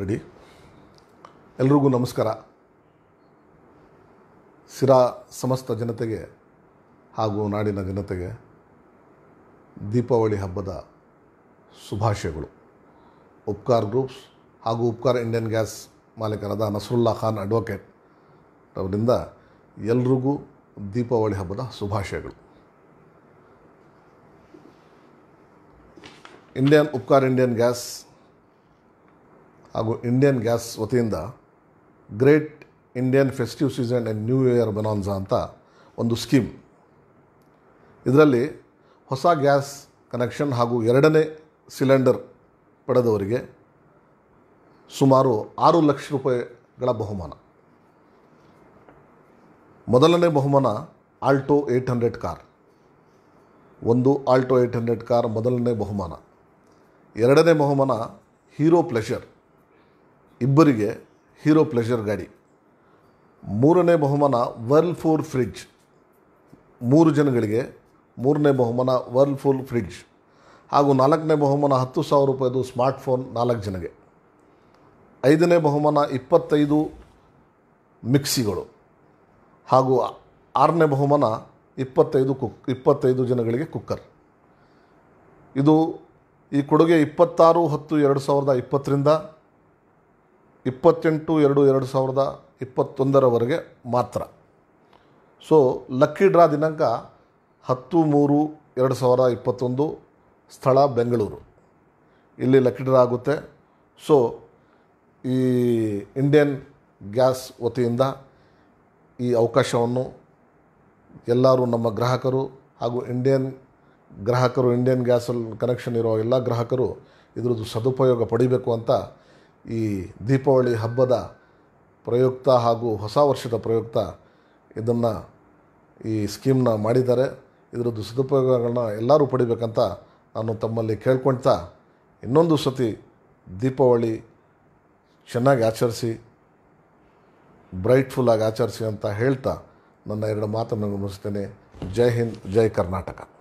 ready ಎಲ್ರಿಗೂ ನಮಸ್ಕಾರ ಸಿರಾ ಸಮಸ್ತ ಜನತೆಗೆ ಹಾಗೂ ನಾಡಿನ ಜನತೆಗೆ ದೀಪಾವಳಿ ಹಬ್ಬದ ಶುಭಾಶಯಗಳು ಉಪ್ಕಾರ್ ಗ್ರೂಪ್ಸ್ ಹಾಗೂ ಉಪ್ಕಾರ್ ಇಂಡಿಯನ್ ಗ್ಯಾಸ್ ಮಾಲೀಕರಾದ ನಸರುಲ್ಲಾ ಖಾನ್ ಅಡ್ವೊಕೇಟ್ ಅವರಿಂದ ಎಲ್ರಿಗೂ ದೀಪಾವಳಿ ಹಬ್ಬದ ಶುಭಾಶಯಗಳು ಇಂಡಿಯನ್ ಉಪ್ಕಾರ್ ಇಂಡಿಯನ್ ಗ್ಯಾಸ್ ಹಾಗೂ ಇಂಡಿಯನ್ ಗ್ಯಾಸ್ ವತಿಯಿಂದ great Indian festive season and new year bonanza ಅಂತ ಒಂದು ಸ್ಕೀಮ್ ಇದರಲ್ಲಿ ಹೊಸ ಗ್ಯಾಸ್ ಕನೆಕ್ಷನ್ ಹಾಗೂ ಎರಡನೇ ಸಿಲಿಂಡರ್ ಪಡೆದವರಿಗೆ ಸುಮಾರು ಆರು ಲಕ್ಷ ರೂಪಾಯಿಗಳ ಬಹುಮಾನ ಮೊದಲನೇ ಬಹುಮಾನ ಆಲ್ಟೋ ಏಯ್ಟ್ ಹಂಡ್ರೆಡ್ ಕಾರ್ ಒಂದು ಆಲ್ಟೋ ಏಯ್ಟ್ ಹಂಡ್ರೆಡ್ ಕಾರ್ ಮೊದಲನೇ ಬಹುಮಾನ ಎರಡನೇ ಬಹುಮಾನ ಹೀರೋ ಪ್ಲೆಷರ್ ಇಬ್ಬರಿಗೆ ಹೀರೋ ಪ್ಲೆಷರ್ ಗಾಡಿ ಮೂರನೇ ಬಹುಮಾನ ವರ್ಲ್ ಫೋರ್ ಫ್ರಿಡ್ಜ್ ಮೂರು ಜನಗಳಿಗೆ ಮೂರನೇ ಬಹುಮಾನ ವರ್ಲ್ ಫೋರ್ ಫ್ರಿಡ್ಜ್ ಹಾಗೂ ನಾಲ್ಕನೇ ಬಹುಮಾನ ಹತ್ತು ಸಾವಿರ ರೂಪಾಯಿದು ಸ್ಮಾರ್ಟ್ಫೋನ್ ನಾಲ್ಕು ಜನಗೆ ಐದನೇ ಬಹುಮಾನ ಇಪ್ಪತ್ತೈದು ಮಿಕ್ಸಿಗಳು ಹಾಗೂ ಆರನೇ ಬಹುಮಾನ ಇಪ್ಪತ್ತೈದು ಕುಕ್ ಇಪ್ಪತ್ತೈದು ಜನಗಳಿಗೆ ಕುಕ್ಕರ್ ಇದು ಈ ಕೊಡುಗೆ ಇಪ್ಪತ್ತಾರು ಹತ್ತು ಎರಡು ಸಾವಿರದ ಇಪ್ಪತ್ತರಿಂದ ಇಪ್ಪತ್ತೆಂಟು ಎರಡು ಎರಡು ಸಾವಿರದ ಇಪ್ಪತ್ತೊಂದರವರೆಗೆ ಮಾತ್ರ ಸೊ ಲಕ್ಕಿ ಡ್ರಾ ದಿನಾಂಕ ಹತ್ತು ಮೂರು ಎರಡು ಸಾವಿರದ ಇಪ್ಪತ್ತೊಂದು ಸ್ಥಳ ಬೆಂಗಳೂರು ಇಲ್ಲಿ ಲಕ್ಕಿ ಡ್ರಾ ಆಗುತ್ತೆ ಸೊ ಈ ಇಂಡಿಯನ್ ಗ್ಯಾಸ್ ವತಿಯಿಂದ ಈ ಅವಕಾಶವನ್ನು ಎಲ್ಲರೂ ನಮ್ಮ ಗ್ರಾಹಕರು ಹಾಗೂ ಇಂಡಿಯನ್ ಗ್ರಾಹಕರು ಇಂಡಿಯನ್ ಗ್ಯಾಸಲ್ಲಿ ಕನೆಕ್ಷನ್ ಇರೋ ಎಲ್ಲ ಗ್ರಾಹಕರು ಇದರದ್ದು ಸದುಪಯೋಗ ಪಡಿಬೇಕು ಅಂತ ಈ ದೀಪಾವಳಿ ಹಬ್ಬದ ಪ್ರಯುಕ್ತ ಹಾಗೂ ಹೊಸ ವರ್ಷದ ಪ್ರಯುಕ್ತ ಇದನ್ನು ಈ ಸ್ಕೀಮ್ನ ಮಾಡಿದ್ದಾರೆ ಇದರದ್ದು ಸದುಪಯೋಗಗಳನ್ನ ಎಲ್ಲರೂ ಪಡಿಬೇಕಂತ ನಾನು ತಮ್ಮಲ್ಲಿ ಕೇಳ್ಕೊಳ್ತಾ ಇನ್ನೊಂದು ಸತಿ ದೀಪಾವಳಿ ಚೆನ್ನಾಗಿ ಆಚರಿಸಿ ಬ್ರೈಟ್ಫುಲ್ಲಾಗಿ ಆಚರಿಸಿ ಅಂತ ಹೇಳ್ತಾ ನನ್ನ ಎರಡು ಮಾತನ್ನು ಗಮನಿಸ್ತೇನೆ ಜೈ ಹಿಂದ್ ಜೈ ಕರ್ನಾಟಕ